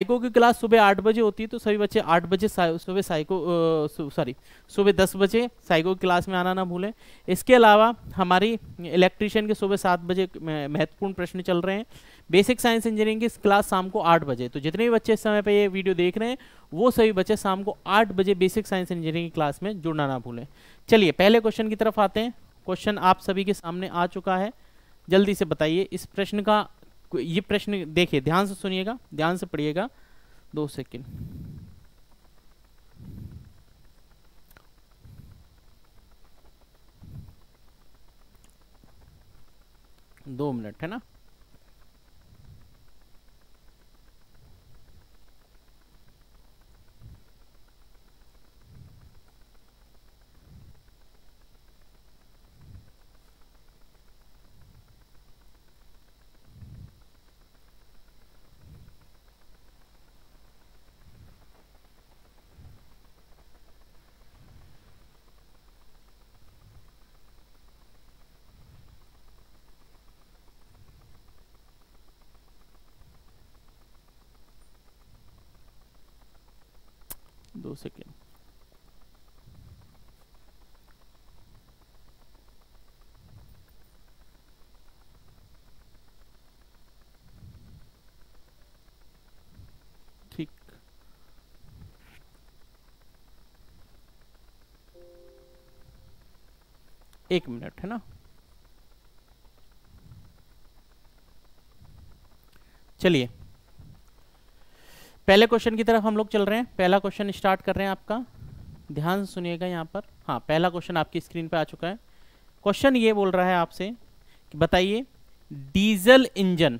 Psycho की class सुबह आठ बजे होती है तो सभी बच्चे आठ बजे सुबह साइको सॉरी सुबह दस बजे साइको की क्लास में आना ना भूलें इसके अलावा हमारी इलेक्ट्रिशियन के सुबह सात बजे महत्वपूर्ण प्रश्न चल रहे हैं बेसिक साइंस इंजीनियरिंग की क्लास शाम को आठ बजे तो जितने भी बच्चे इस समय पर ये वीडियो देख रहे हैं वो सभी बच्चे शाम को आठ बजे बेसिक साइंस इंजीनियरिंग की क्लास में जुड़ना ना भूलें चलिए पहले क्वेश्चन की तरफ आते हैं क्वेश्चन आप सभी के सामने आ चुका है जल्दी से बताइए इस प्रश्न का ये प्रश्न देखिए ध्यान से सुनिएगा ध्यान से पढ़िएगा दो सेकेंड दो मिनट है ना दो सेकेंड ठीक एक मिनट है ना चलिए पहले क्वेश्चन की तरफ हम लोग चल रहे हैं पहला क्वेश्चन स्टार्ट कर रहे हैं आपका ध्यान सुनिएगा यहाँ पर हाँ पहला क्वेश्चन आपकी स्क्रीन पर आ चुका है क्वेश्चन ये बोल रहा है आपसे कि बताइए डीजल इंजन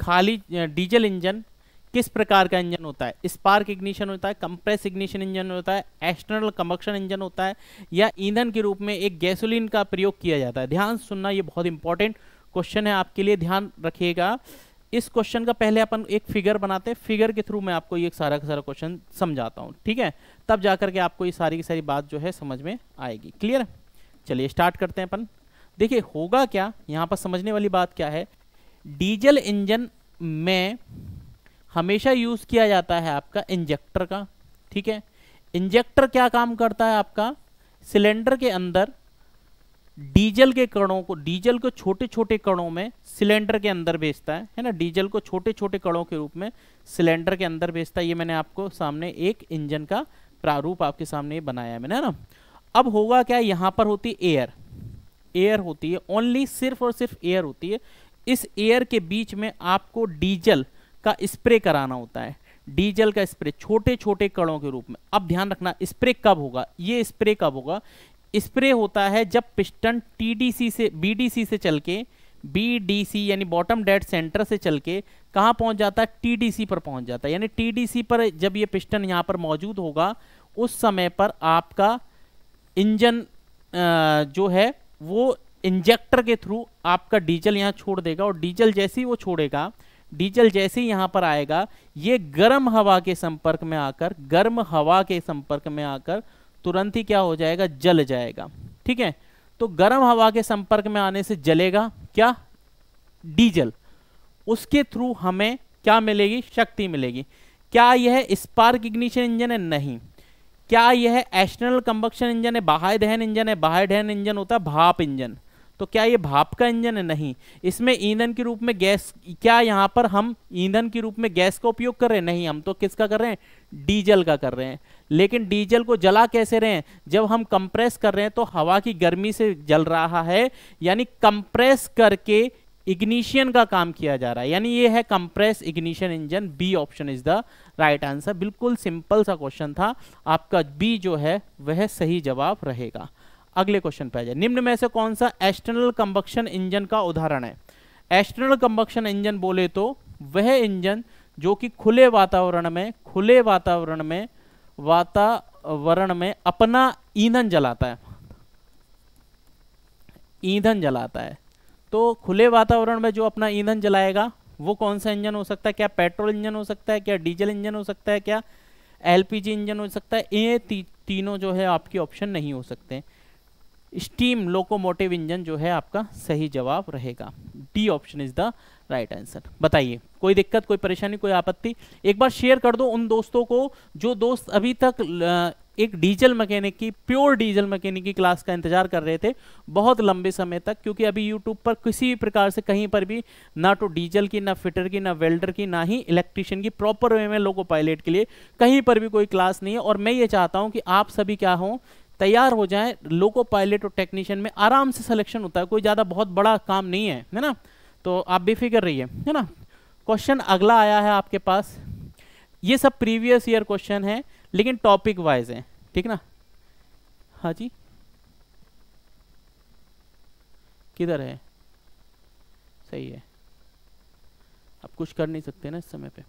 खाली डीजल इंजन किस प्रकार का इंजन होता है स्पार्क इग्निशन होता है कंप्रेस इग्निशन इंजन होता है एक्सटर्नल कम्बक्शन इंजन होता है या ईंधन के रूप में एक गैसोलीन का प्रयोग किया जाता है ध्यान सुनना ये बहुत इंपॉर्टेंट क्वेश्चन है आपके लिए ध्यान रखिएगा इस क्वेश्चन का पहले अपन एक फिगर बनाते हैं फिगर के थ्रू मैं आपको ये सारा का सारा क्वेश्चन समझाता हूँ ठीक है तब जा करके आपको ये सारी की सारी बात जो है समझ में आएगी क्लियर चलिए स्टार्ट करते हैं अपन देखिए होगा क्या यहाँ पर समझने वाली बात क्या है डीजल इंजन में हमेशा यूज़ किया जाता है आपका इंजेक्टर का ठीक है इंजेक्टर क्या काम करता है आपका सिलेंडर के अंदर डीजल के कणों को डीजल को छोटे छोटे कणों में सिलेंडर के अंदर भेजता है है ना डीजल को छोटे छोटे कणों के रूप में सिलेंडर के अंदर भेजता है ये मैंने आपको सामने एक इंजन का प्रारूप आपके सामने बनाया है मैंने ना अब होगा क्या यहां पर होती है एयर एयर होती है ओनली सिर्फ और सिर्फ एयर होती है इस एयर के बीच में आपको डीजल का स्प्रे कराना होता है डीजल का स्प्रे छोटे छोटे कणों के रूप में अब ध्यान रखना स्प्रे कब होगा ये स्प्रे कब होगा स्प्रे होता है जब पिस्टन टीडीसी से बीडीसी से चल के बीडीसी यानी बॉटम डेड सेंटर से चल के कहाँ पहुँच जाता है टीडीसी पर पहुँच जाता है यानी टीडीसी पर जब ये पिस्टन यहाँ पर मौजूद होगा उस समय पर आपका इंजन जो है वो इंजेक्टर के थ्रू आपका डीजल यहाँ छोड़ देगा और डीजल जैसे ही वो छोड़ेगा डीजल जैसे ही यहाँ पर आएगा ये गर्म हवा के संपर्क में आकर गर्म हवा के संपर्क में आकर तुरंत ही क्या हो जाएगा जल जाएगा ठीक है तो गर्म हवा के संपर्क में आने से जलेगा क्या डीजल उसके थ्रू हमें क्या मिलेगी शक्ति मिलेगी क्या यह स्पार्क इग्निशन इंजन है नहीं क्या यह एशनल कंबक्शन इंजन है बाहर दहन इंजन है बाहर दहन इंजन होता है भाप इंजन तो क्या ये भाप का इंजन है नहीं इसमें ईंधन के रूप में गैस क्या यहाँ पर हम ईंधन के रूप में गैस का उपयोग कर रहे हैं नहीं हम तो किसका कर रहे हैं डीजल का कर रहे हैं लेकिन डीजल को जला कैसे रहे हैं जब हम कंप्रेस कर रहे हैं तो हवा की गर्मी से जल रहा है यानी कंप्रेस करके इग्निशियन का काम किया जा रहा है यानी ये है compress ignition engine B option is the right answer बिल्कुल सिंपल सा क्वेश्चन था आपका बी जो है वह सही जवाब रहेगा अगले क्वेश्चन पे आ जाए निम्न में से कौन सा एक्सटर्नल कंबक्शन इंजन का उदाहरण है एक्सटर्नल कंबक्शन इंजन बोले तो वह इंजन जो कि खुले वातावरण में खुले वातावरण में वातावरण में अपना ईंधन जलाता है ईंधन जलाता है तो खुले वातावरण में जो अपना ईंधन जलाएगा वो कौन सा इंजन हो सकता है क्या पेट्रोल इंजन हो सकता है क्या डीजल इंजन हो सकता है क्या एलपीजी इंजन हो सकता है ये ती, तीनों जो है आपके ऑप्शन नहीं हो सकते स्टीम लोकोमोटिव इंजन जो है आपका सही जवाब रहेगा D option is the right answer बताइए कोई दिक्कत कोई परेशानी कोई आपत्ति एक बार शेयर कर दो उन दोस्तों को जो दोस्त अभी तक एक डीजल मैकेनिक की प्योर डीजल मैकेनिक की क्लास का इंतजार कर रहे थे बहुत लंबे समय तक क्योंकि अभी यूट्यूब पर किसी भी प्रकार से कहीं पर भी ना तो डीजल की ना फिटर की ना वेल्डर की ना ही इलेक्ट्रिशियन की प्रॉपर वे में लोको पायलट के लिए कहीं पर भी कोई क्लास नहीं है और मैं ये चाहता हूँ कि आप सभी क्या हों तैयार हो जाए लोको पायलट और टेक्नीशियन में आराम से सिलेक्शन होता है कोई ज़्यादा बहुत बड़ा काम नहीं है है ना तो आप बेफिक्र रहिए है ना क्वेश्चन अगला आया है आपके पास ये सब प्रीवियस ईयर क्वेश्चन है लेकिन टॉपिक वाइज है ठीक ना हाँ जी किधर है सही है आप कुछ कर नहीं सकते ना इस समय पे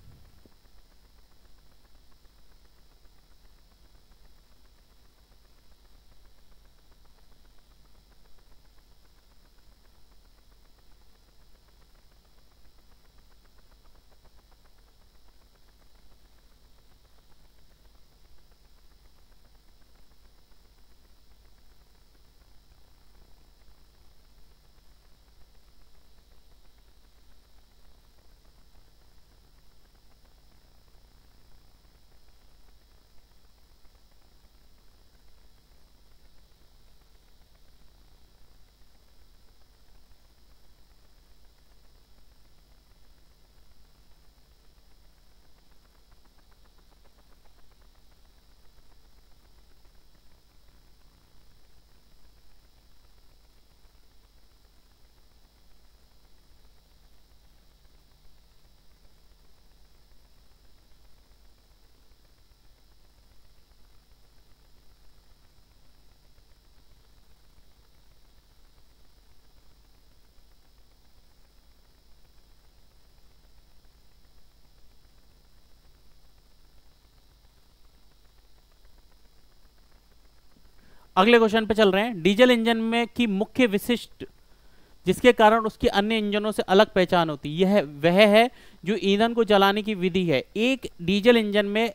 अगले क्वेश्चन पे चल रहे हैं डीजल इंजन में की मुख्य विशिष्ट जिसके कारण उसकी अन्य इंजनों से अलग पहचान होती यह वह है जो ईंधन को जलाने की विधि है एक डीजल इंजन में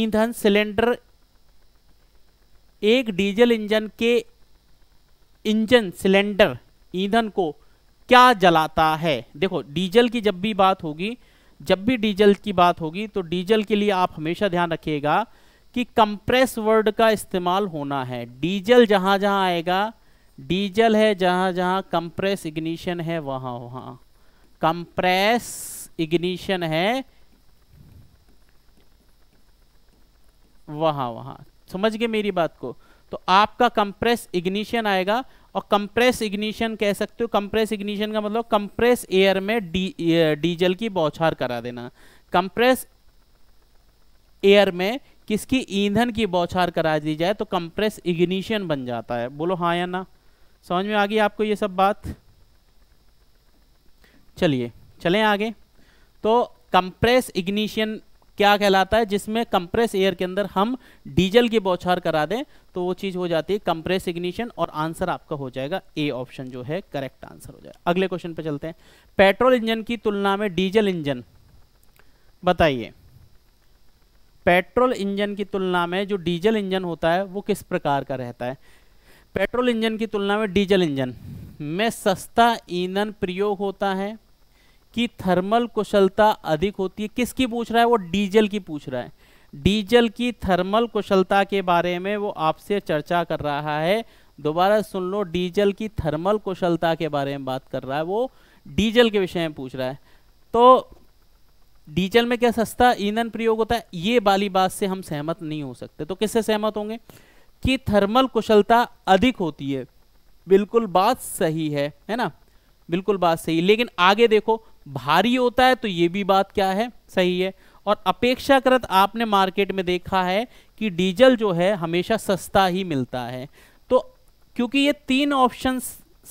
ईंधन सिलेंडर एक डीजल इंजन के इंजन सिलेंडर ईंधन को क्या जलाता है देखो डीजल की जब भी बात होगी जब भी डीजल की बात होगी तो डीजल के लिए आप हमेशा ध्यान रखिएगा कि कंप्रेस वर्ड का इस्तेमाल होना है डीजल जहां जहां आएगा डीजल है जहां जहां कंप्रेस इग्निशन है वहां वहां कंप्रेस इग्निशन है वहां वहां समझ गए मेरी बात को तो आपका कंप्रेस इग्निशन आएगा और कंप्रेस इग्निशन कह सकते हो कंप्रेस इग्निशन का मतलब कंप्रेस एयर में डी डीजल की बौछार करा देना कंप्रेस एयर में किसकी ईंधन की बौछार करा दी जाए तो कंप्रेस इग्निशन बन जाता है बोलो हाँ या ना समझ में आ गई आपको ये सब बात चलिए चलें आगे तो कंप्रेस इग्निशन क्या कहलाता है जिसमें कंप्रेस एयर के अंदर हम डीजल की बौछार करा दें तो वो चीज़ हो जाती है कंप्रेस इग्निशन और आंसर आपका हो जाएगा ए ऑप्शन जो है करेक्ट आंसर हो जाएगा अगले क्वेश्चन पे चलते हैं पेट्रोल इंजन की तुलना में डीजल इंजन बताइए पेट्रोल इंजन की तुलना में जो डीजल इंजन होता है वो किस प्रकार का रहता है पेट्रोल इंजन की तुलना में डीजल इंजन में सस्ता ईंधन प्रयोग होता है कि थर्मल कुशलता अधिक होती है किसकी पूछ रहा है वो डीजल की पूछ रहा है डीजल की थर्मल कुशलता के बारे में वो आपसे चर्चा कर रहा है दोबारा सुन लो डीजल की थर्मल कुशलता के बारे में बात कर रहा है वो डीजल के विषय में पूछ रहा है तो डीजल में क्या सस्ता ईंधन प्रयोग होता है ये वाली बात से हम सहमत नहीं हो सकते तो किससे सहमत होंगे कि थर्मल कुशलता अधिक होती है बिल्कुल बात सही है है ना बिल्कुल बात सही लेकिन आगे देखो भारी होता है तो ये भी बात क्या है सही है और अपेक्षाकृत आपने मार्केट में देखा है कि डीजल जो है हमेशा सस्ता ही मिलता है तो क्योंकि ये तीन ऑप्शन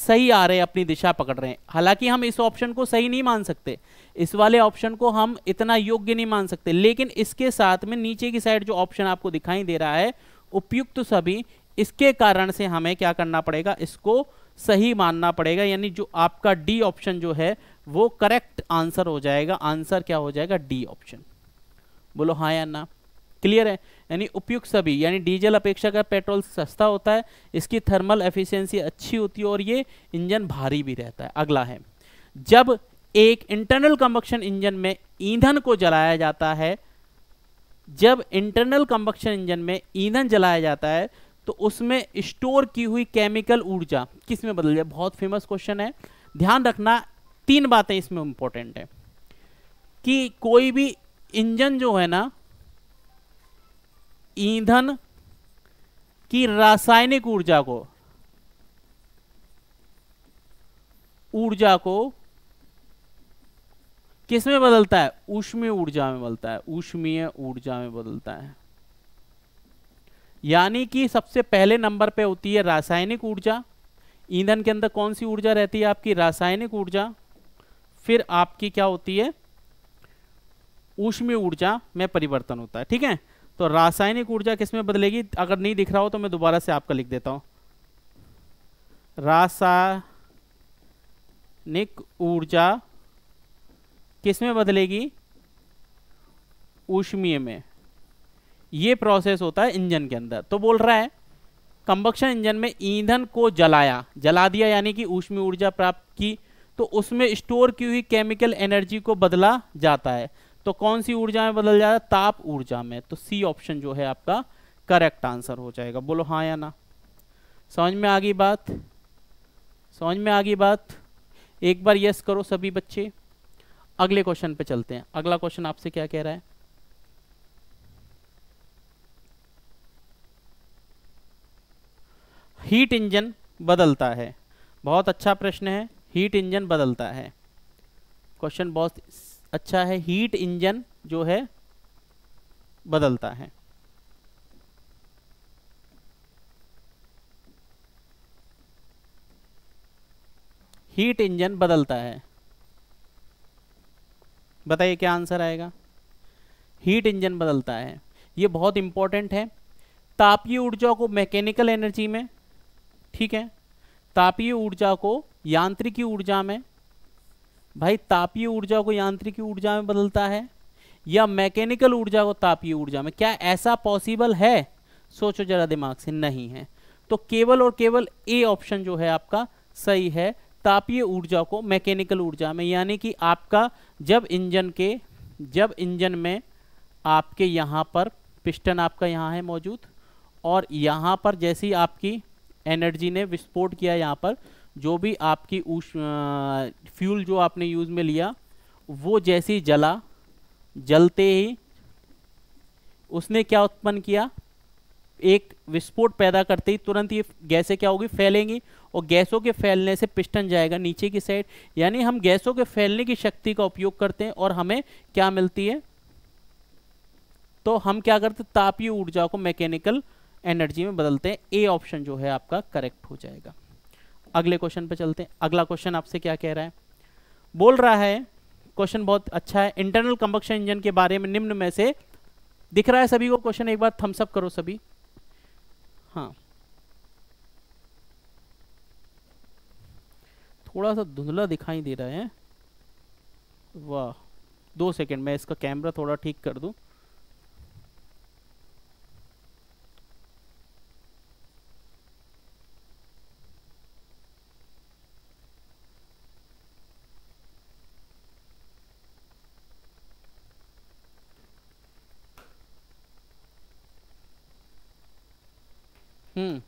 सही आ रहे हैं अपनी दिशा पकड़ रहे हैं हालांकि हम इस ऑप्शन को सही नहीं मान सकते इस वाले ऑप्शन को हम इतना योग्य नहीं मान सकते लेकिन इसके साथ में नीचे की साइड जो ऑप्शन आपको दिखाई दे रहा है उपयुक्त सभी इसके कारण से हमें क्या करना पड़ेगा इसको सही मानना पड़ेगा यानी जो आपका डी ऑप्शन जो है वो करेक्ट आंसर हो जाएगा आंसर क्या हो जाएगा डी ऑप्शन बोलो हाँ या ना क्लियर है यानी उपयुक्त सभी यानी डीजल अपेक्षा का पेट्रोल सस्ता होता है इसकी थर्मल एफिशिएंसी अच्छी होती है और ये इंजन भारी भी रहता है अगला है जब एक इंटरनल कंबक्शन इंजन में ईंधन को जलाया जाता है जब इंटरनल कंबक्शन इंजन में ईंधन जलाया जाता है तो उसमें स्टोर की हुई केमिकल ऊर्जा किस में बदल जाए बहुत फेमस क्वेश्चन है ध्यान रखना तीन बातें इसमें इंपॉर्टेंट है कि कोई भी इंजन जो है ना ईंधन की रासायनिक ऊर्जा को ऊर्जा को किस में बदलता है उष्मीय ऊर्जा में बदलता है उष्मीय ऊर्जा में बदलता है यानी कि सबसे पहले नंबर पे होती है रासायनिक ऊर्जा ईंधन के अंदर कौन सी ऊर्जा रहती है आपकी रासायनिक ऊर्जा फिर आपकी क्या होती है ऊष्मीय ऊर्जा में परिवर्तन होता है ठीक है तो रासायनिक ऊर्जा किस में बदलेगी अगर नहीं दिख रहा हो तो मैं दोबारा से आपका लिख देता हूं रासायनिक ऊर्जा किस में बदलेगी ऊष्मीय में ये प्रोसेस होता है इंजन के अंदर तो बोल रहा है कंबक्शन इंजन में ईंधन को जलाया जला दिया यानी कि ऊष्मी ऊर्जा प्राप्त की तो उसमें स्टोर की हुई केमिकल एनर्जी को बदला जाता है तो कौन सी ऊर्जा में बदल जाता है ताप ऊर्जा में तो सी ऑप्शन जो है आपका करेक्ट आंसर हो जाएगा बोलो हाँ या ना समझ में आ गई बात समझ में आ गई बात एक बार यस करो सभी बच्चे अगले क्वेश्चन पे चलते हैं अगला क्वेश्चन आपसे क्या कह रहा है हीट इंजन बदलता है बहुत अच्छा प्रश्न है हीट इंजन बदलता है क्वेश्चन बहुत अच्छा है हीट इंजन जो है बदलता है हीट इंजन बदलता है बताइए क्या आंसर आएगा हीट इंजन बदलता है ये बहुत इंपॉर्टेंट है तापीय ऊर्जा को मैकेनिकल एनर्जी में ठीक है तापीय ऊर्जा को यांत्रिकी ऊर्जा में भाई तापीय ऊर्जा को यांत्रिकी ऊर्जा में बदलता है या मैकेनिकल ऊर्जा को तापीय ऊर्जा में क्या ऐसा पॉसिबल है सोचो जरा दिमाग से नहीं है तो केवल और केवल ए ऑप्शन जो है आपका सही है तापीय ऊर्जा को मैकेनिकल ऊर्जा में यानी कि आपका जब इंजन के जब इंजन में आपके यहाँ पर पिस्टन आपका यहाँ है मौजूद और यहाँ पर जैसी आपकी एनर्जी ने विस्फोट किया यहाँ पर जो भी आपकी उस फ्यूल जो आपने यूज़ में लिया वो जैसी जला जलते ही उसने क्या उत्पन्न किया एक विस्फोट पैदा करते ही तुरंत ये गैसें क्या होगी फैलेंगी और गैसों के फैलने से पिस्टन जाएगा नीचे की साइड यानी हम गैसों के फैलने की शक्ति का उपयोग करते हैं और हमें क्या मिलती है तो हम क्या करते हैं तापीय ऊर्जा को मैकेनिकल एनर्जी में बदलते हैं ए ऑप्शन जो है आपका करेक्ट हो जाएगा अगले क्वेश्चन पर चलते हैं अगला क्वेश्चन आपसे क्या कह रहा है बोल रहा है क्वेश्चन बहुत अच्छा है इंटरनल कंबक्शन इंजन के बारे में निम्न में से दिख रहा है सभी को क्वेश्चन एक बार थम्सअप करो सभी हाँ थोड़ा सा धुंधला दिखाई दे रहा है वाह दो सेकंड मैं इसका कैमरा थोड़ा ठीक कर दूँ Hmm.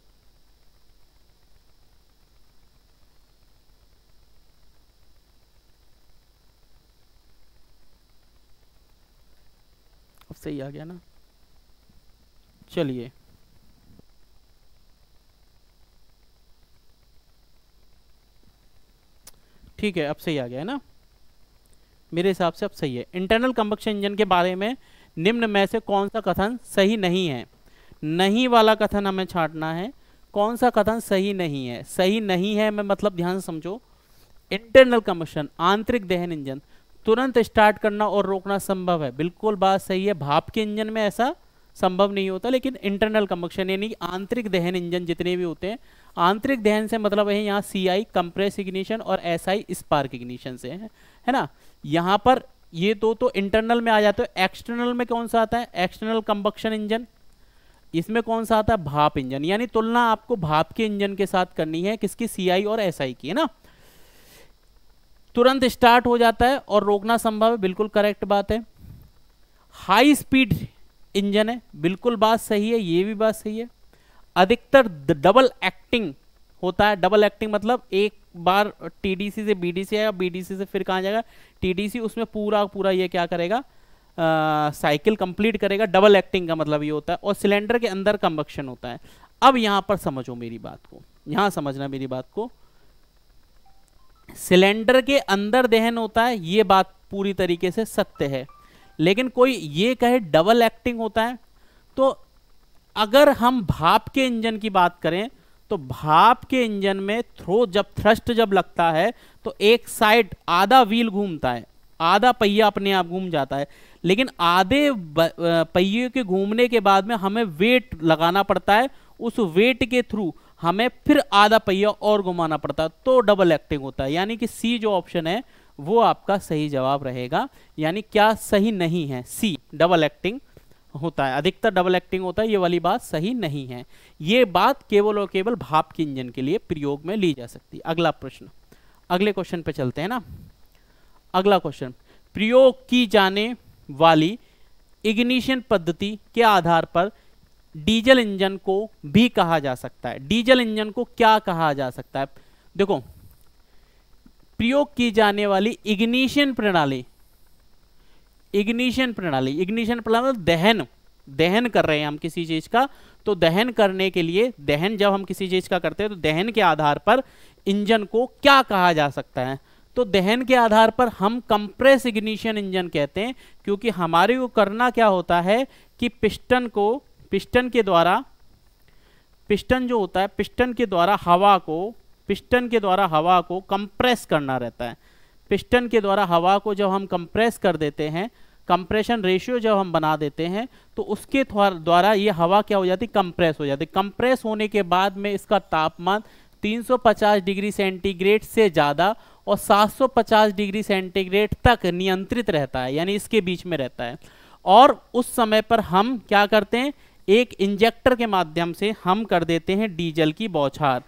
अब सही आ गया ना चलिए ठीक है अब सही आ गया है ना मेरे हिसाब से अब सही है इंटरनल कंबक्शन इंजन के बारे में निम्न में से कौन सा कथन सही नहीं है नहीं वाला कथन हमें छांटना है कौन सा कथन सही नहीं है सही नहीं है मैं मतलब ध्यान से समझो इंटरनल कमीशन आंतरिक दहन इंजन तुरंत स्टार्ट करना और रोकना संभव है बिल्कुल बात सही है भाप के इंजन में ऐसा संभव नहीं होता लेकिन इंटरनल कम्बक्शन यानी आंतरिक दहन इंजन जितने भी होते हैं आंतरिक दहन से मतलब है यहाँ सी आई कंप्रेस इग्निशन और एस आई स्पार्क इग्निशन से है है ना यहाँ पर ये दो तो इंटरनल में आ जाते हो एक्सटर्नल में कौन सा आता है एक्सटर्नल कम्बक्शन इंजन इसमें कौन सा आता है भाप इंजन यानी तुलना आपको भाप के इंजन के साथ करनी है किसकी सीआई और एसआई की है ना तुरंत स्टार्ट हो जाता है और रोकना संभव है बिल्कुल करेक्ट बात है हाई स्पीड इंजन है बिल्कुल बात सही है ये भी बात सही है अधिकतर डबल एक्टिंग होता है डबल एक्टिंग मतलब एक बार टीडीसी से बीडीसी आएगा बीडीसी से फिर कहाँ जाएगा टीडीसी उसमें पूरा पूरा ये क्या करेगा साइकिल कंप्लीट करेगा डबल एक्टिंग का मतलब ये होता है और सिलेंडर के अंदर कंबक्शन होता है अब यहां पर समझो मेरी बात को यहां समझना मेरी बात को सिलेंडर के अंदर दहन होता है ये बात पूरी तरीके से सत्य है लेकिन कोई ये कहे डबल एक्टिंग होता है तो अगर हम भाप के इंजन की बात करें तो भाप के इंजन में थ्रो जब थ्रस्ट जब लगता है तो एक साइड आधा व्हील घूमता है आधा पहिया अपने आप घूम जाता है लेकिन आधे पहिए के घूमने के बाद में हमें वेट लगाना पड़ता है उस वेट के थ्रू हमें फिर आधा पहिया और घुमाना पड़ता है तो डबल एक्टिंग होता है यानी कि सी जो ऑप्शन है वो आपका सही जवाब रहेगा यानी क्या सही नहीं है सी डबल एक्टिंग होता है अधिकतर डबल एक्टिंग होता है ये वाली बात सही नहीं है ये बात केवल और केवल भाप के इंजन के लिए प्रयोग में ली जा सकती है अगला प्रश्न अगले क्वेश्चन पे चलते हैं ना अगला क्वेश्चन प्रयोग की जाने वाली इग्निशन पद्धति के आधार पर डीजल इंजन को भी कहा जा सकता है डीजल इंजन को क्या कहा जा सकता है देखो प्रयोग की जाने वाली इग्निशन प्रणाली इग्निशन प्रणाली इग्निशन प्रणाली मतलब दहन दहन कर रहे हैं हम किसी चीज का तो दहन करने के लिए दहन जब हम किसी चीज का करते हैं तो दहन के आधार पर इंजन को क्या कहा जा सकता है तो दहन के आधार पर हम कंप्रेस इग्निशन इंजन कहते हैं क्योंकि हमारे को करना क्या होता है कि पिस्टन को पिस्टन के द्वारा पिस्टन जो होता है पिस्टन के द्वारा हवा को पिस्टन के द्वारा हवा को कंप्रेस करना रहता है पिस्टन के द्वारा हवा को जब हम कंप्रेस कर देते हैं कंप्रेशन रेशियो जब हम बना देते हैं तो उसके द्वारा ये हवा क्या हो जाती कंप्रेस हो जाती कंप्रेस होने के बाद में इसका तापमान 350 डिग्री सेंटीग्रेड से ज़्यादा और 750 डिग्री सेंटीग्रेड तक नियंत्रित रहता है यानी इसके बीच में रहता है और उस समय पर हम क्या करते हैं एक इंजेक्टर के माध्यम से हम कर देते हैं डीजल की बौछार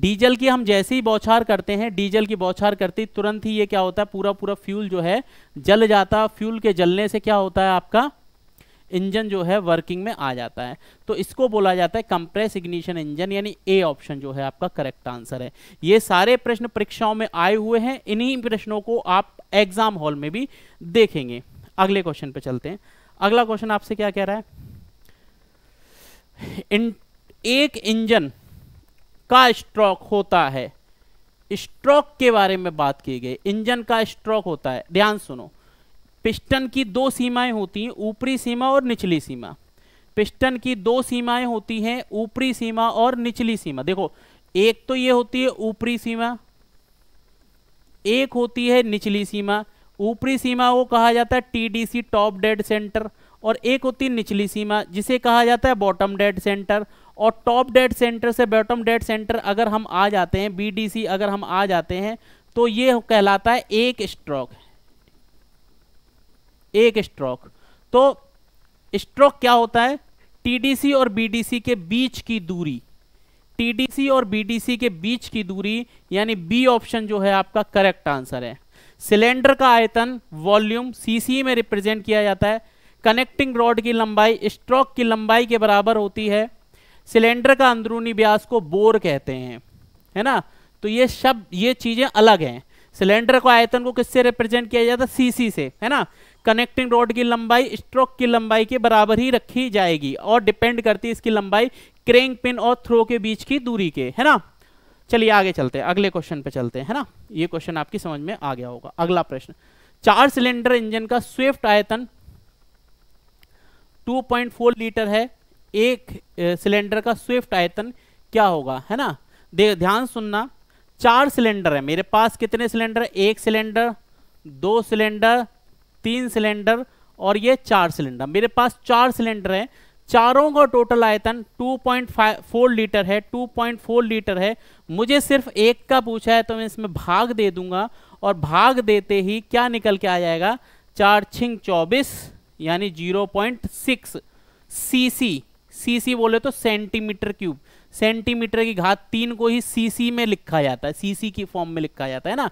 डीजल की हम जैसे ही बौछार करते हैं डीजल की बौछार करते ही तुरंत ही ये क्या होता है पूरा पूरा फ्यूल जो है जल जाता है फ्यूल के जलने से क्या होता है आपका इंजन जो है वर्किंग में आ जाता है तो इसको बोला जाता है कंप्रेस इग्निशन इंजन यानी ए ऑप्शन जो है आपका करेक्ट आंसर है ये सारे प्रश्न परीक्षाओं में आए हुए हैं इन्हीं प्रश्नों को आप एग्जाम हॉल में भी देखेंगे अगले क्वेश्चन पे चलते हैं अगला क्वेश्चन आपसे क्या कह रहा है इन एक इंजन का स्ट्रोक होता है स्ट्रोक के बारे में बात की गई इंजन का स्ट्रोक होता है ध्यान सुनो पिस्टन की दो सीमाएं होती हैं ऊपरी सीमा और निचली सीमा पिस्टन की दो सीमाएं होती हैं ऊपरी सीमा और निचली सीमा देखो एक तो ये होती है ऊपरी सीमा एक होती है निचली सीमा ऊपरी सीमा को कहा जाता है टीडीसी टॉप डेड सेंटर और एक होती है निचली सीमा जिसे कहा जाता है बॉटम डेड सेंटर और टॉप डेड सेंटर से बॉटम डेड सेंटर अगर हम आ जाते हैं बीडीसी अगर हम आ जाते हैं तो ये कहलाता है एक स्ट्रोक एक स्ट्रोक तो स्ट्रोक क्या होता है टीडीसी और बीडीसी के बीच की दूरी टीडीसी और बीडीसी के बीच की दूरी यानी बी ऑप्शन जो है आपका करेक्ट आंसर है सिलेंडर का आयतन वॉल्यूम सीसी में रिप्रेजेंट किया जाता है कनेक्टिंग रॉड की लंबाई स्ट्रोक की लंबाई के बराबर होती है सिलेंडर का अंदरूनी व्यास को बोर कहते हैं है ना तो ये सब ये चीज़ें अलग हैं सिलेंडर को आयतन को किससे रिप्रेजेंट किया जाता है सी से है ना कनेक्टिंग रोड की लंबाई स्ट्रोक की लंबाई के बराबर ही रखी जाएगी और डिपेंड करती है इसकी लंबाई क्रेंग पिन और थ्रो के बीच की दूरी के है ना चलिए आगे चलते हैं अगले क्वेश्चन पे चलते हैं है ना ये क्वेश्चन आपकी समझ में आ गया होगा अगला प्रश्न चार सिलेंडर इंजन का स्विफ्ट आयतन 2.4 लीटर है एक सिलेंडर का स्विफ्ट आयतन क्या होगा है ना ध्यान सुनना चार सिलेंडर है मेरे पास कितने सिलेंडर एक सिलेंडर दो सिलेंडर तीन सिलेंडर और ये चार सिलेंडर मेरे पास चार सिलेंडर है चारों का टोटल आयतन 2.4 लीटर है 2.4 लीटर है मुझे सिर्फ एक का पूछा है तो मैं इसमें भाग दे दूंगा और भाग देते ही क्या निकल के आ जाएगा चार छिंग चौबीस यानी 0.6 सीसी सीसी बोले तो सेंटीमीटर क्यूब सेंटीमीटर की घात तीन को ही सीसी में लिखा जाता है सीसी की फॉर्म में लिखा जाता है ना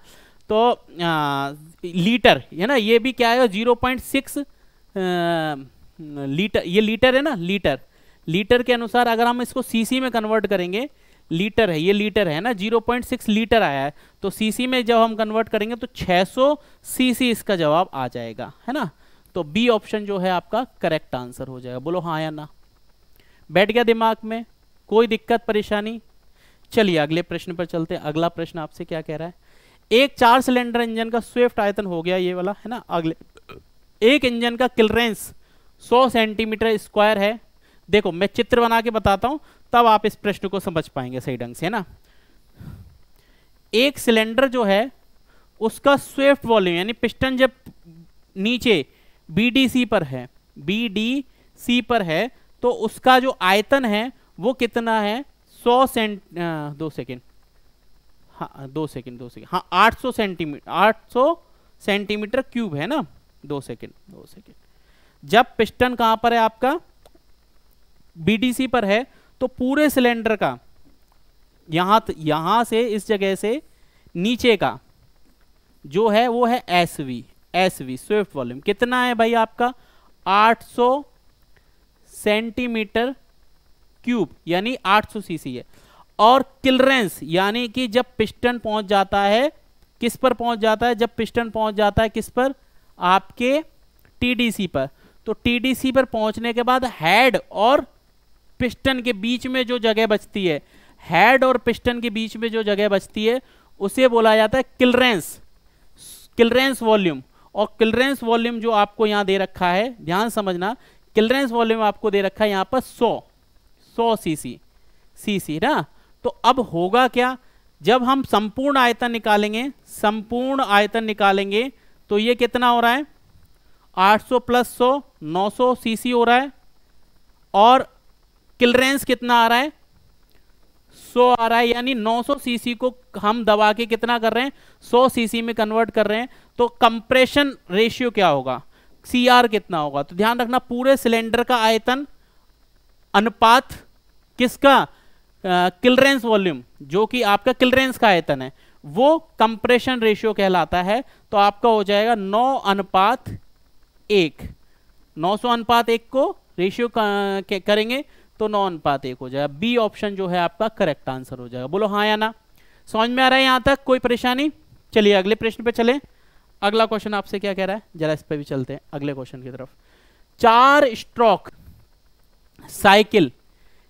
तो आ, लीटर है ना ये भी क्या है जीरो पॉइंट सिक्स लीटर ये लीटर है ना लीटर लीटर के अनुसार अगर हम इसको सीसी में कन्वर्ट करेंगे लीटर है ये लीटर है ना 0.6 लीटर आया है तो सीसी में जब हम कन्वर्ट करेंगे तो 600 सीसी इसका जवाब आ जाएगा है ना तो बी ऑप्शन जो है आपका करेक्ट आंसर हो जाएगा बोलो हाँ या ना बैठ गया दिमाग में कोई दिक्कत परेशानी चलिए अगले प्रश्न पर चलते हैं अगला प्रश्न आपसे क्या कह रहा है एक चार सिलेंडर इंजन का स्विफ्ट आयतन हो गया ये वाला है ना अगले एक इंजन का क्लियरेंस 100 सेंटीमीटर स्क्वायर है देखो मैं चित्र बना के बताता हूं तब आप इस प्रश्न को समझ पाएंगे सही ढंग से है ना एक सिलेंडर जो है उसका स्विफ्ट वॉल्यूम यानी पिस्टन जब नीचे बी पर है बी पर है तो उसका जो आयतन है वो कितना है सौ सेंट दो सेकेंड हाँ दो सेकेंड दो सेकेंड हाँ आठ सौ सेंटीमीटर आठ सौ सेंटीमीटर क्यूब है ना दो सेकेंड दो सेकेंड जब पिस्टन कहाँ पर है आपका बीडीसी पर है तो पूरे सिलेंडर का यहाँ यहाँ से इस जगह से नीचे का जो है वो है S V S V swift volume कितना है भाई आपका 800 सेंटीमीटर क्यूब यानी 800 सीसी है और क्लरेंस यानी कि जब पिस्टन पहुंच जाता है किस पर पहुंच जाता है जब पिस्टन पहुंच जाता है किस पर आपके टीडीसी पर तो टीडीसी पर पहुंचने के बाद हेड और पिस्टन के बीच में जो जगह बचती है हेड और पिस्टन के बीच में जो जगह बचती है उसे बोला जाता है क्लरेंस क्लरेंस वॉल्यूम और क्लरेंस वॉल्यूम जो आपको यहां दे रखा है ध्यान समझना क्लरेंस वॉल्यूम आपको दे रखा है यहां पर सौ सी सी सी सी ना तो अब होगा क्या जब हम संपूर्ण आयतन निकालेंगे संपूर्ण आयतन निकालेंगे तो ये कितना हो रहा है 800 प्लस 100 900 सीसी हो रहा है और क्लियरेंस कितना आ रहा है 100 आ रहा है यानी 900 सीसी को हम दबा के कितना कर रहे हैं 100 सीसी में कन्वर्ट कर रहे हैं तो कंप्रेशन रेशियो क्या होगा सीआर कितना होगा तो ध्यान रखना पूरे सिलेंडर का आयतन अनुपात किसका किलरेंस वॉल्यूम जो कि आपका किलरेंस का आयतन है वो कंप्रेशन रेशियो कहलाता है तो आपका हो जाएगा नौ अनुपात एक नौ सौ अनुपात एक को रेशियो करेंगे तो नौ अनुपात एक हो जाएगा बी ऑप्शन जो है आपका करेक्ट आंसर हो जाएगा बोलो हाँ या ना समझ में आ रहा है यहां तक कोई परेशानी चलिए अगले प्रश्न पे चले अगला क्वेश्चन आपसे क्या कह रहा है जरा इस पर भी चलते हैं अगले क्वेश्चन की तरफ चार स्ट्रोक साइकिल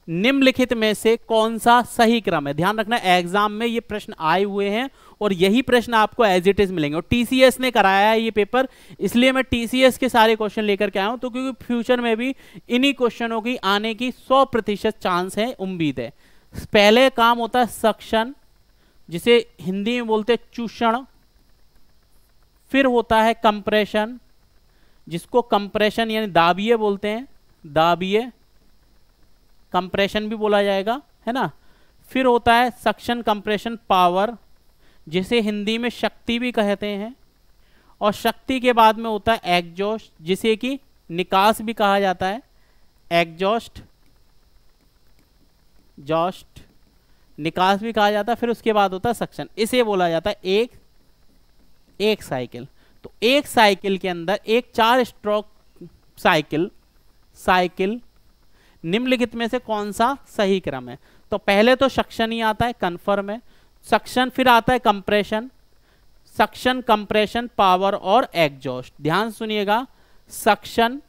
निम्नलिखित में से कौन सा सही क्रम है ध्यान रखना एग्जाम में ये प्रश्न आए हुए हैं और यही प्रश्न आपको एज इट इज मिलेंगे और टीसीएस ने कराया है ये पेपर इसलिए मैं टीसीएस के सारे क्वेश्चन लेकर के आया हूं तो क्योंकि फ्यूचर में भी इन्हीं क्वेश्चनों की आने की 100 प्रतिशत चांस है उम्मीद है पहले काम होता है सक्षण जिसे हिंदी में बोलते चूषण फिर होता है कंप्रेशन जिसको कंप्रेशन यानी दाबिये बोलते हैं दाबिए कंप्रेशन भी बोला जाएगा है ना फिर होता है सक्शन कंप्रेशन पावर जिसे हिंदी में शक्ति भी कहते हैं और शक्ति के बाद में होता है एग्जॉस्ट जिसे कि निकास भी कहा जाता है एग्जॉस्ट जॉस्ट निकास भी कहा जाता है फिर उसके बाद होता है सक्शन इसे बोला जाता है एक एक साइकिल तो एक साइकिल के अंदर एक चार स्ट्रोक साइकिल साइकिल निम्नलिखित में से कौन सा सही क्रम है तो पहले तो सक्शन ही आता है कन्फर्म है सक्शन फिर आता है कंप्रेशन सक्शन कंप्रेशन पावर और एग्जॉस्ट ध्यान सुनिएगा suction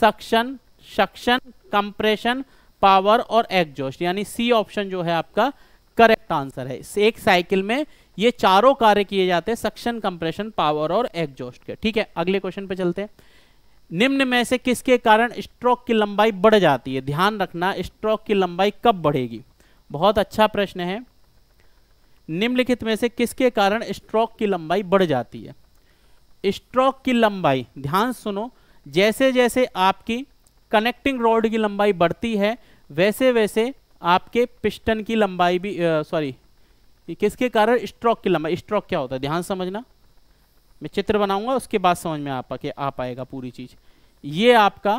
suction suction compression power और एग्जॉस्ट यानी सी ऑप्शन जो है आपका करेक्ट आंसर है एक साइकिल में ये चारों कार्य किए जाते हैं सक्शन कंप्रेशन पावर और एग्जॉस्ट के ठीक है अगले क्वेश्चन पे चलते हैं निम्न में से किसके कारण स्ट्रोक की लंबाई बढ़ जाती है ध्यान रखना स्ट्रोक की लंबाई कब बढ़ेगी बहुत अच्छा प्रश्न है निम्नलिखित में से किसके कारण स्ट्रोक की लंबाई बढ़ जाती है स्ट्रोक की लंबाई ध्यान सुनो जैसे जैसे आपकी कनेक्टिंग रोड की लंबाई बढ़ती है वैसे वैसे आपके पिस्टन की लंबाई भी सॉरी किसके कारण स्ट्रोक की लंबाई स्ट्रोक क्या होता है ध्यान समझना मैं चित्र बनाऊंगा उसके बाद समझ में आ पाके आ पाएगा पूरी चीज़ ये आपका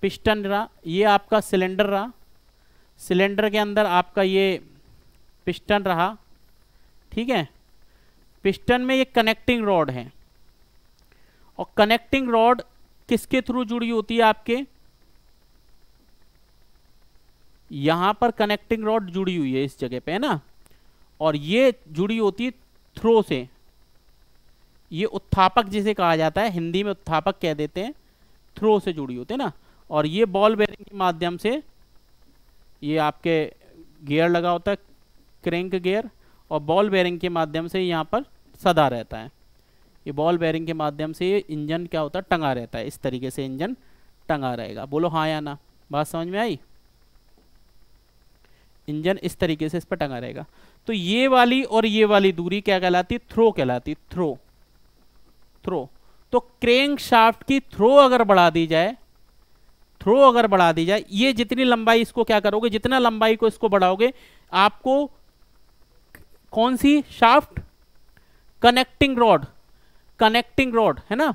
पिस्टन रहा ये आपका सिलेंडर रहा सिलेंडर के अंदर आपका ये पिस्टन रहा ठीक है पिस्टन में ये कनेक्टिंग रॉड है और कनेक्टिंग रॉड किसके थ्रू जुड़ी होती है आपके यहां पर कनेक्टिंग रॉड जुड़ी हुई है इस जगह पे है ना और ये जुड़ी होती है थ्रो से ये उत्थापक जिसे कहा जाता है हिंदी में उत्थापक कह देते हैं थ्रो से जुड़ी होती है ना और ये बॉल बेयरिंग के माध्यम से ये आपके गियर लगा होता है क्रेंक गियर और बॉल बेयरिंग के माध्यम से यहाँ पर सदा रहता है ये बॉल बेयरिंग के माध्यम से ये इंजन क्या होता है टंगा रहता है इस तरीके से इंजन टंगा रहेगा बोलो हाँ या ना बात समझ में आई इंजन इस तरीके से इस पर टंगा रहेगा तो ये वाली और ये वाली दूरी क्या कहलाती थ्रो कहलाती थ्रो थ्रो तो क्रेंक शाफ्ट की थ्रो अगर बढ़ा दी जाए थ्रो अगर बढ़ा दी जाए ये जितनी लंबाई इसको क्या करोगे जितना लंबाई को इसको बढ़ाओगे आपको कौन सी shaft connecting rod connecting rod है ना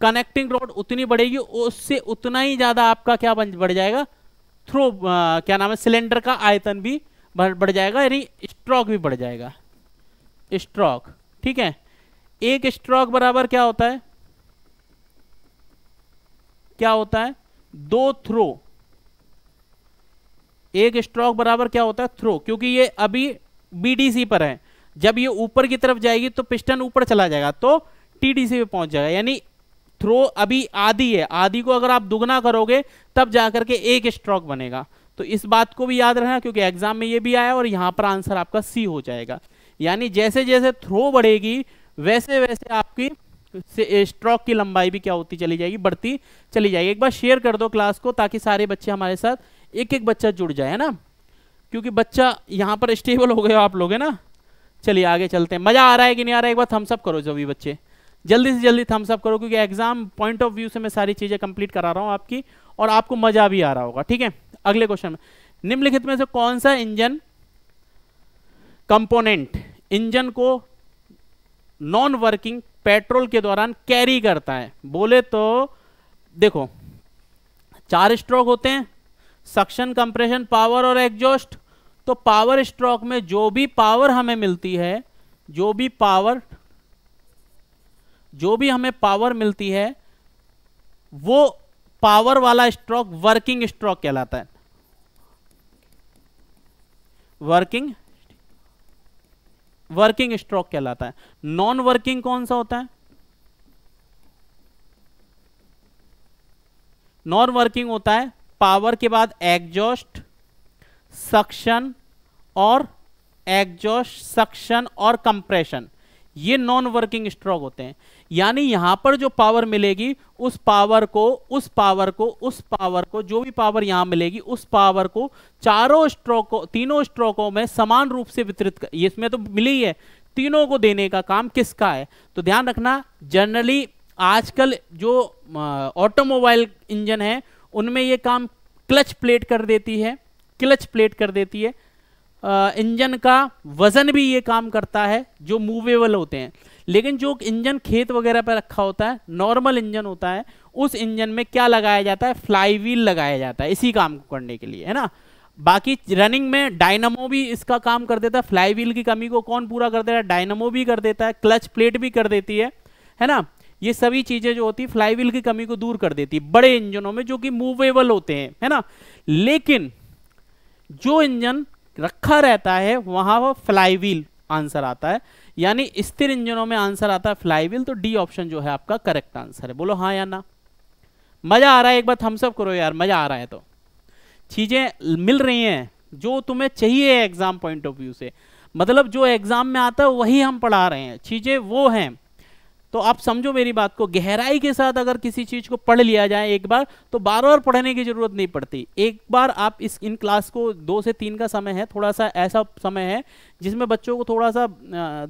कनेक्टिंग रॉड उतनी बढ़ेगी उससे उतना ही ज़्यादा आपका क्या बन बढ़ जाएगा थ्रो क्या नाम है सिलेंडर का आयतन भी बढ़ जाएगा यानी स्ट्रॉक भी बढ़ जाएगा स्ट्रॉक ठीक है एक स्ट्रोक बराबर क्या होता है क्या होता है दो थ्रो एक स्ट्रोक बराबर क्या होता है थ्रो क्योंकि ये अभी बीडीसी पर है जब ये ऊपर की तरफ जाएगी तो पिस्टन ऊपर चला जाएगा तो टीडीसी पे पहुंच जाएगा यानी थ्रो अभी आधी है आधी को अगर आप दुगना करोगे तब जाकर के एक स्ट्रोक बनेगा तो इस बात को भी याद रखना क्योंकि एग्जाम में ये भी आया और यहां पर आंसर आपका सी हो जाएगा यानी जैसे जैसे थ्रो बढ़ेगी वैसे वैसे आपकी से स्ट्रोक की लंबाई भी क्या होती चली जाएगी बढ़ती चली जाएगी एक बार शेयर कर दो क्लास को ताकि सारे बच्चे हमारे साथ एक एक बच्चा जुड़ जाए है ना क्योंकि बच्चा यहाँ पर स्टेबल हो गए आप लोग है ना चलिए आगे चलते हैं मज़ा आ रहा है कि नहीं आ रहा है एक बार थम्सअप करो सभी बच्चे जल्दी से जल्दी थम्सअप करो क्योंकि एग्जाम पॉइंट ऑफ व्यू से मैं सारी चीज़ें कंप्लीट करा रहा हूँ आपकी और आपको मज़ा भी आ रहा होगा ठीक है अगले क्वेश्चन में निम्नलिखित में से कौन सा इंजन कंपोनेंट इंजन को नॉन वर्किंग पेट्रोल के दौरान कैरी करता है बोले तो देखो चार स्ट्रोक होते हैं सक्शन कंप्रेशन पावर और एग्जॉस्ट तो पावर स्ट्रोक में जो भी पावर हमें मिलती है जो भी पावर जो भी हमें पावर मिलती है वो पावर वाला स्ट्रोक वर्किंग स्ट्रोक कहलाता है वर्किंग वर्किंग स्ट्रोक कहलाता है नॉन वर्किंग कौन सा होता है नॉन वर्किंग होता है पावर के बाद एग्जॉस्ट सक्शन और एग्जॉस्ट सक्शन और कंप्रेशन ये नॉन वर्किंग स्ट्रोक होते हैं यानी यहां पर जो पावर मिलेगी उस पावर को उस पावर को उस पावर को जो भी पावर यहां मिलेगी उस पावर को चारों स्ट्रोक तीनों स्ट्रोकों में समान रूप से वितरित इसमें तो मिली है तीनों को देने का काम किसका है तो ध्यान रखना जनरली आजकल जो ऑटोमोबाइल इंजन है उनमें यह काम क्लच प्लेट कर देती है क्लच प्लेट कर देती है इंजन का वजन भी ये काम करता है जो मूवेबल होते हैं लेकिन जो इंजन खेत वगैरह पर रखा होता है नॉर्मल इंजन होता है उस इंजन में क्या लगाया जाता है फ्लाई व्हील लगाया जाता है इसी काम को करने के लिए है ना बाकी रनिंग में डायनमो भी इसका काम कर देता है फ्लाई व्हील की कमी को कौन पूरा कर देता है डायनमो भी कर देता है क्लच प्लेट भी कर देती है है ना ये सभी चीजें जो होती है फ्लाई व्हील की कमी को दूर कर देती है बड़े इंजनों में जो कि मूवेबल होते हैं है ना लेकिन जो इंजन रखा रहता है वहाँ फ्लाई व्हील आंसर आता है यानी स्थिर इंजनों में आंसर आता है फ्लाईवील तो डी ऑप्शन जो है आपका करेक्ट आंसर है बोलो हाँ या ना मज़ा आ रहा है एक बार हम सब करो यार मज़ा आ रहा है तो चीज़ें मिल रही हैं जो तुम्हें चाहिए एग्ज़ाम पॉइंट ऑफ व्यू से मतलब जो एग्ज़ाम में आता है वही हम पढ़ा रहे हैं चीज़ें वो हैं तो आप समझो मेरी बात को गहराई के साथ अगर किसी चीज को पढ़ लिया जाए एक बार तो बार बार पढ़ने की जरूरत नहीं पड़ती एक बार आप इस इन क्लास को दो से तीन का समय है थोड़ा सा ऐसा समय है जिसमें बच्चों को थोड़ा सा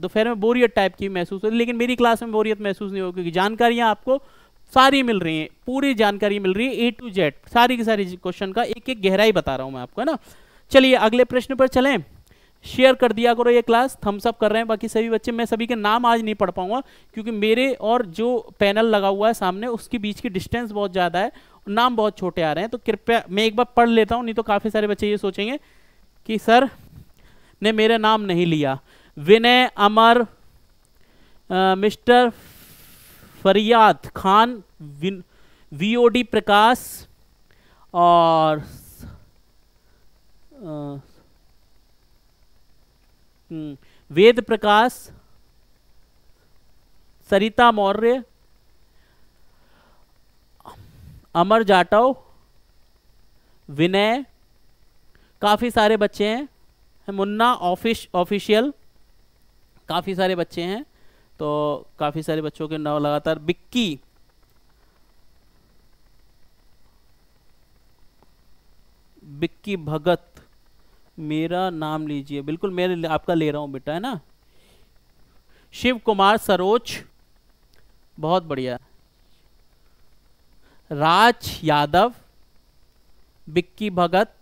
दोपहर में बोरियत टाइप की महसूस हो लेकिन मेरी क्लास में बोरियत महसूस नहीं होगी क्योंकि जानकारियां आपको सारी मिल रही हैं पूरी जानकारी मिल रही है ए टू जेड सारी की सारी क्वेश्चन का एक एक गहराई बता रहा हूँ मैं आपको है ना चलिए अगले प्रश्न पर चलें शेयर कर दिया करो ये क्लास थम्सअप कर रहे हैं बाकी सभी बच्चे मैं सभी के नाम आज नहीं पढ़ पाऊंगा क्योंकि मेरे और जो पैनल लगा हुआ है सामने उसके बीच की डिस्टेंस बहुत ज़्यादा है नाम बहुत छोटे आ रहे हैं तो कृपया मैं एक बार पढ़ लेता हूँ नहीं तो काफ़ी सारे बच्चे ये सोचेंगे कि सर ने मेरा नाम नहीं लिया विनय अमर मिस्टर फरियाद खान वीओडी प्रकाश और आ, हम्म, वेद प्रकाश सरिता मौर्य अमर जाटव विनय काफ़ी सारे बच्चे हैं मुन्ना ऑफिस ऑफिशियल काफ़ी सारे बच्चे हैं तो काफ़ी सारे बच्चों के नाम लगातार बिक्की बिक्की भगत मेरा नाम लीजिए बिल्कुल मेरे आपका ले रहा हूँ बेटा है ना शिव कुमार सरोज बहुत बढ़िया राज यादव बिक्की भगत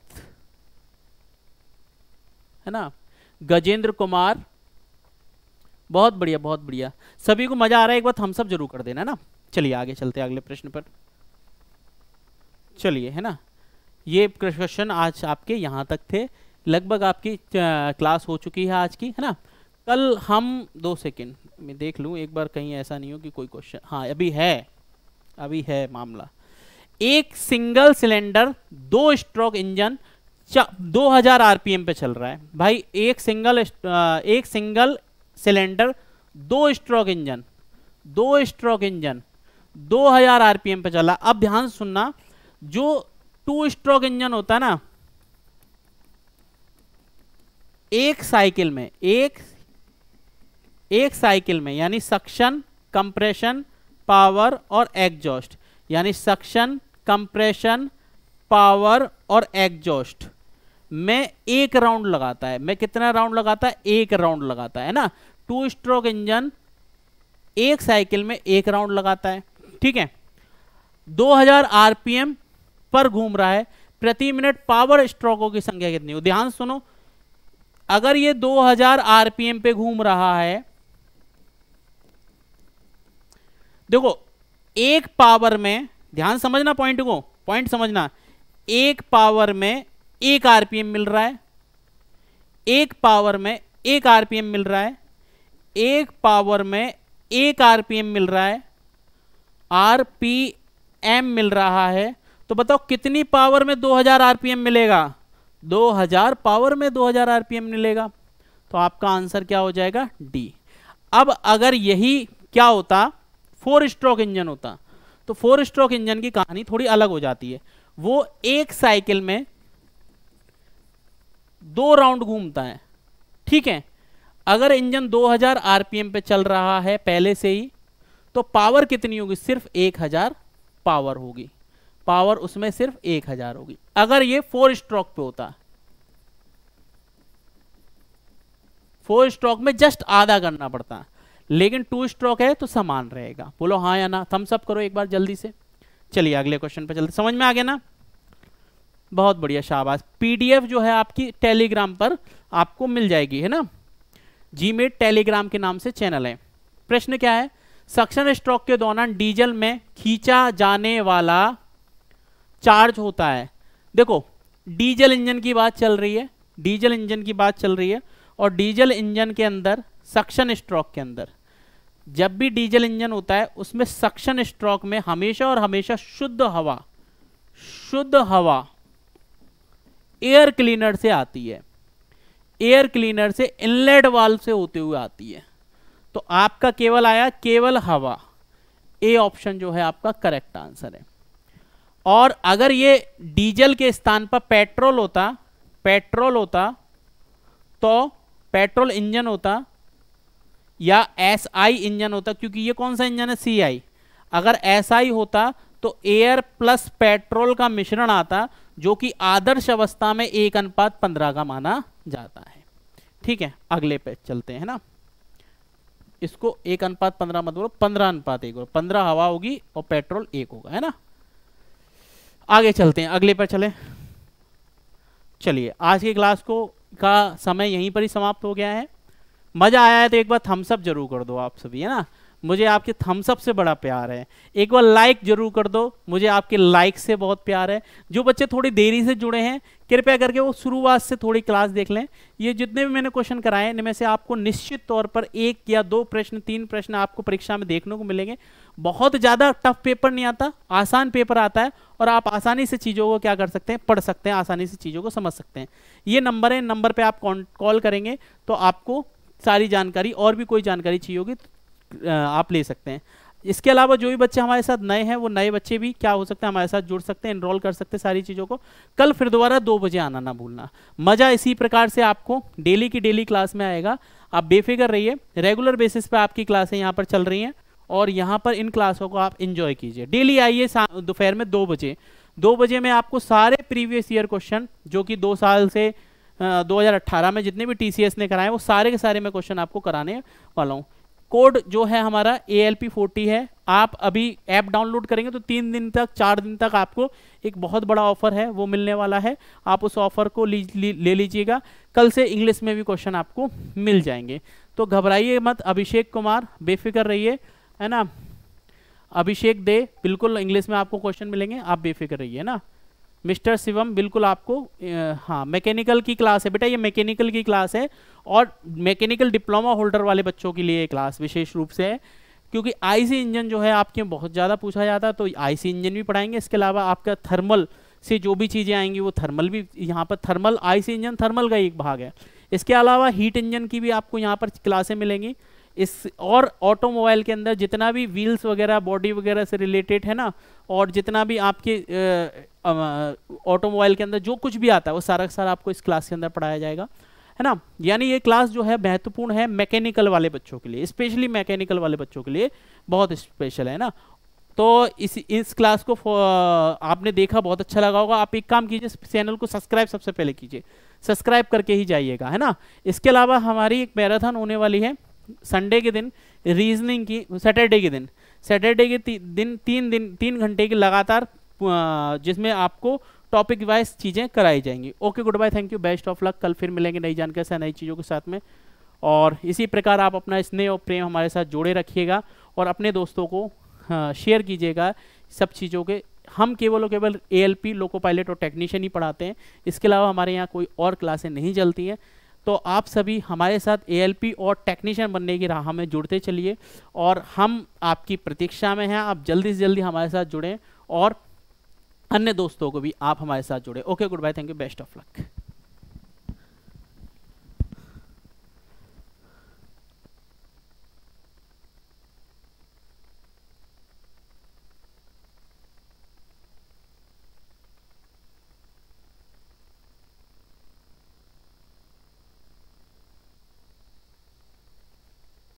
है ना गजेंद्र कुमार बहुत बढ़िया बहुत बढ़िया सभी को मजा आ रहा है एक बार हम सब जरूर कर देना है ना चलिए आगे चलते हैं अगले प्रश्न पर चलिए है ना ये क्वेश्चन आज आपके यहां तक थे लगभग आपकी क्लास हो चुकी है आज की है ना कल हम दो सेकेंड मैं देख लूँ एक बार कहीं ऐसा नहीं हो कि कोई क्वेश्चन हाँ अभी है अभी है मामला एक सिंगल सिलेंडर दो स्ट्रोक इंजन 2000 आरपीएम पे चल रहा है भाई एक सिंगल एक सिंगल सिलेंडर दो स्ट्रोक इंजन दो स्ट्रोक इंजन 2000 आरपीएम पे चला अब ध्यान सुनना जो टू स्ट्रोक इंजन होता है ना एक साइकिल में एक एक साइकिल में यानी सक्शन कंप्रेशन पावर और एग्जॉस्ट यानी सक्शन कंप्रेशन पावर और एग्जॉस्ट में एक राउंड लगाता है मैं कितना राउंड लगाता है एक राउंड लगाता है ना टू स्ट्रोक इंजन एक साइकिल में एक राउंड लगाता है ठीक है 2000 आरपीएम पर घूम रहा है प्रति मिनट पावर स्ट्रोकों की संख्या कितनी हो ध्यान सुनो अगर ये 2000 आरपीएम पे घूम रहा है देखो एक पावर में ध्यान समझना पॉइंट को पॉइंट समझना एक पावर में एक आरपीएम मिल रहा है एक पावर में एक आरपीएम मिल रहा है एक पावर में एक आरपीएम मिल रहा है आरपीएम मिल रहा है तो बताओ कितनी पावर में 2000 आरपीएम मिलेगा 2000 पावर में 2000 आरपीएम मिलेगा तो आपका आंसर क्या हो जाएगा डी अब अगर यही क्या होता फोर स्ट्रोक इंजन होता तो फोर स्ट्रोक इंजन की कहानी थोड़ी अलग हो जाती है वो एक साइकिल में दो राउंड घूमता है ठीक है अगर इंजन 2000 आरपीएम पे चल रहा है पहले से ही तो पावर कितनी होगी सिर्फ 1000 पावर होगी पावर उसमें सिर्फ एक हजार होगी अगर ये फोर स्ट्रोक पे होता फोर स्ट्रोक में जस्ट आधा करना पड़ता लेकिन टू स्ट्रोक है तो समान रहेगा बोलो हाँ या ना थम्स अप करो एक बार जल्दी से चलिए अगले क्वेश्चन पे चलते समझ में आ गया ना बहुत बढ़िया शाबाश पीडीएफ जो है आपकी टेलीग्राम पर आपको मिल जाएगी है ना जीमेल टेलीग्राम के नाम से चैनल है प्रश्न क्या है सक्शन स्ट्रोक के दौरान डीजल में खींचा जाने वाला चार्ज होता है देखो डीजल इंजन की बात चल रही है डीजल इंजन की बात चल रही है और डीजल इंजन के अंदर सक्शन स्ट्रोक के अंदर जब भी डीजल इंजन होता है उसमें सक्शन स्ट्रोक में हमेशा और हमेशा शुद्ध हवा शुद्ध हवा एयर क्लीनर से आती है एयर क्लीनर से इनलेट वाल्व से होते हुए आती है तो आपका केवल आया केवल हवा ए ऑप्शन जो है आपका करेक्ट आंसर है और अगर ये डीजल के स्थान पर पेट्रोल होता पेट्रोल होता तो पेट्रोल इंजन होता या एस आई इंजन होता क्योंकि ये कौन सा इंजन है सी आई अगर एस आई होता तो एयर प्लस पेट्रोल का मिश्रण आता जो कि आदर्श अवस्था में एक अनुपात पंद्रह का माना जाता है ठीक है अगले पे चलते हैं ना इसको एक अनुपात पंद्रह मत बोलो पंद्रह अनुपात एक पंद्रह हवा होगी और पेट्रोल एक होगा है ना आगे चलते हैं अगले पर चलें चलिए आज की क्लास को का समय यहीं पर ही समाप्त हो गया है मज़ा आया है तो एक बार थम्सअप जरूर कर दो आप सभी है ना मुझे आपके थम्सअप से बड़ा प्यार है एक बार लाइक जरूर कर दो मुझे आपके लाइक से बहुत प्यार है जो बच्चे थोड़ी देरी से जुड़े हैं कृपया करके वो शुरुआत से थोड़ी क्लास देख लें ये जितने भी मैंने क्वेश्चन कराए इनमें से आपको निश्चित तौर पर एक या दो प्रश्न तीन प्रश्न आपको परीक्षा में देखने को मिलेंगे बहुत ज़्यादा टफ पेपर नहीं आता आसान पेपर आता है और आप आसानी से चीज़ों को क्या कर सकते हैं पढ़ सकते हैं आसानी से चीज़ों को समझ सकते हैं ये नंबर है नंबर पर आप कॉल करेंगे तो आपको सारी जानकारी और भी कोई जानकारी चाहिए होगी तो आप ले सकते हैं इसके अलावा जो भी बच्चे हमारे साथ नए हैं वो नए बच्चे भी क्या हो सकते हैं हमारे साथ जुड़ सकते हैं इनरोल कर सकते हैं सारी चीज़ों को कल फिर दोबारा दो बजे आना ना भूलना मज़ा इसी प्रकार से आपको डेली की डेली क्लास में आएगा आप बेफिक्र रहिए रेगुलर बेसिस पे आपकी क्लासें यहाँ पर चल रही हैं और यहाँ पर इन क्लासों को आप इन्जॉय कीजिए डेली आइए दोपहर में दो बजे दो बजे में आपको सारे प्रीवियस ईयर क्वेश्चन जो कि दो साल से दो में जितने भी टी ने कराए वो सारे के सारे मैं क्वेश्चन आपको कराने वाला हूँ कोड जो है हमारा ए एल पी फोर्टी है आप अभी ऐप डाउनलोड करेंगे तो तीन दिन तक चार दिन तक आपको एक बहुत बड़ा ऑफर है वो मिलने वाला है आप उस ऑफर को ली, ली, ले लीजिएगा कल से इंग्लिश में भी क्वेश्चन आपको मिल जाएंगे तो घबराइए मत अभिषेक कुमार बेफिक्र रहिए है ना अभिषेक दे बिल्कुल इंग्लिश में आपको क्वेश्चन मिलेंगे आप बेफिक्र रहिए ना मिस्टर शिवम बिल्कुल आपको हाँ मैकेनिकल की क्लास है बेटा ये मैकेनिकल की क्लास है और मैकेनिकल डिप्लोमा होल्डर वाले बच्चों के लिए क्लास विशेष रूप से है क्योंकि आईसी इंजन जो है आपके बहुत ज़्यादा पूछा जाता है तो आईसी इंजन भी पढ़ाएंगे इसके अलावा आपका थर्मल से जो भी चीज़ें आएंगी वो थर्मल भी यहाँ पर थर्मल आई इंजन थर्मल का एक भाग है इसके अलावा हीट इंजन की भी आपको यहाँ पर क्लासें मिलेंगी इस और ऑटोमोबाइल के अंदर जितना भी व्हील्स वगैरह बॉडी वगैरह से रिलेटेड है ना और जितना भी आपके ऑटोमोबाइल के अंदर जो कुछ भी आता है वो सारा सारा आपको इस क्लास के अंदर पढ़ाया जाएगा है ना यानी ये क्लास जो है महत्वपूर्ण है मैकेनिकल वाले बच्चों के लिए स्पेशली मैकेनिकल वाले बच्चों के लिए बहुत स्पेशल है ना तो इस इस क्लास को आपने देखा बहुत अच्छा लगा होगा आप एक काम कीजिए चैनल को सब्सक्राइब सबसे पहले कीजिए सब्सक्राइब करके ही जाइएगा है ना इसके अलावा हमारी एक मैराथन होने वाली है संडे के दिन रीजनिंग की सैटरडे के दिन सैटरडे के ती, दिन तीन दिन तीन घंटे की लगातार जिसमें आपको टॉपिक वाइज चीज़ें कराई जाएंगी okay goodbye thank you best of luck कल फिर मिलेंगे नई जानकारी से नई चीज़ों के साथ में और इसी प्रकार आप अपना स्नेह और प्रेम हमारे साथ जोड़े रखिएगा और अपने दोस्तों को शेयर कीजिएगा सब चीज़ों के हम केवल और केवल A L P loco pilot और टेक्नीशियन ही पढ़ाते हैं इसके अलावा हमारे यहाँ कोई और क्लासें नहीं चलती हैं तो आप सभी हमारे साथ ए और टेक्नीशियन बनने की राह में जुड़ते चलिए और हम आपकी प्रतीक्षा में हैं आप जल्दी से जल्दी हमारे साथ जुड़ें और अन्य दोस्तों को भी आप हमारे साथ जुड़े okay goodbye thank you best of luck